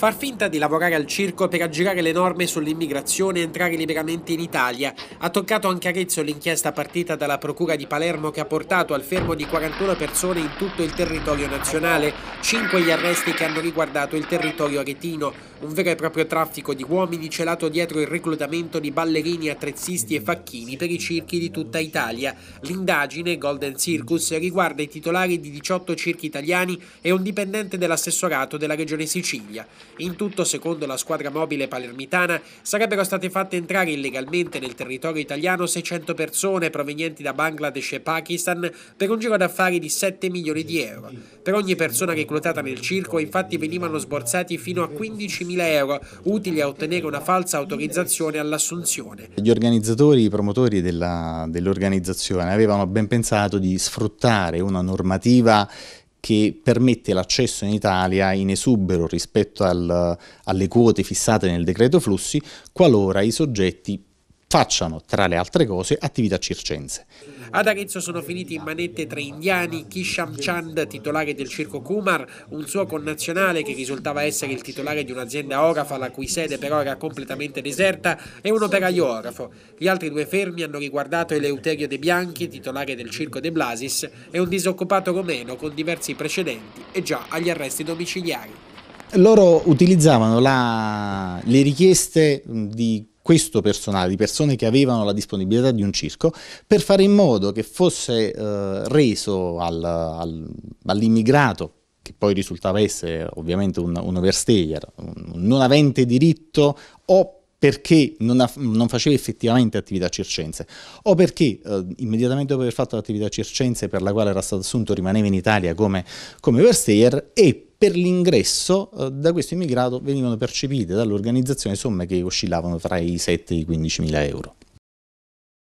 Far finta di lavorare al circo per aggirare le norme sull'immigrazione e entrare liberamente in Italia. Ha toccato anche Arezzo l'inchiesta partita dalla Procura di Palermo che ha portato al fermo di 41 persone in tutto il territorio nazionale, Cinque gli arresti che hanno riguardato il territorio aretino, un vero e proprio traffico di uomini celato dietro il reclutamento di ballerini, attrezzisti e facchini per i circhi di tutta Italia. L'indagine, Golden Circus, riguarda i titolari di 18 circhi italiani e un dipendente dell'assessorato della regione Sicilia. In tutto, secondo la squadra mobile palermitana, sarebbero state fatte entrare illegalmente nel territorio italiano 600 persone provenienti da Bangladesh e Pakistan per un giro d'affari di 7 milioni di euro. Per ogni persona reclutata nel circo infatti venivano sborsati fino a 15.000 euro, utili a ottenere una falsa autorizzazione all'assunzione. Gli organizzatori, i promotori dell'organizzazione avevano ben pensato di sfruttare una normativa che permette l'accesso in Italia in esubero rispetto al, alle quote fissate nel decreto flussi qualora i soggetti facciano, tra le altre cose, attività circense. Ad Arezzo sono finiti in manette tre indiani, Kisham Chand, titolare del circo Kumar, un suo connazionale che risultava essere il titolare di un'azienda orafa la cui sede però era completamente deserta, e un operaio orafo. Gli altri due fermi hanno riguardato Eleuterio De Bianchi, titolare del circo De Blasis, e un disoccupato romeno con diversi precedenti e già agli arresti domiciliari loro utilizzavano la, le richieste di questo personale, di persone che avevano la disponibilità di un circo, per fare in modo che fosse eh, reso al, al, all'immigrato che poi risultava essere ovviamente un, un overstayer, un non avente diritto o perché non, ha, non faceva effettivamente attività circense o perché eh, immediatamente dopo aver fatto l'attività circense per la quale era stato assunto rimaneva in Italia come, come overstayer e per l'ingresso eh, da questo immigrato venivano percepite dall'organizzazione somme che oscillavano tra i 7 e i 15 mila euro.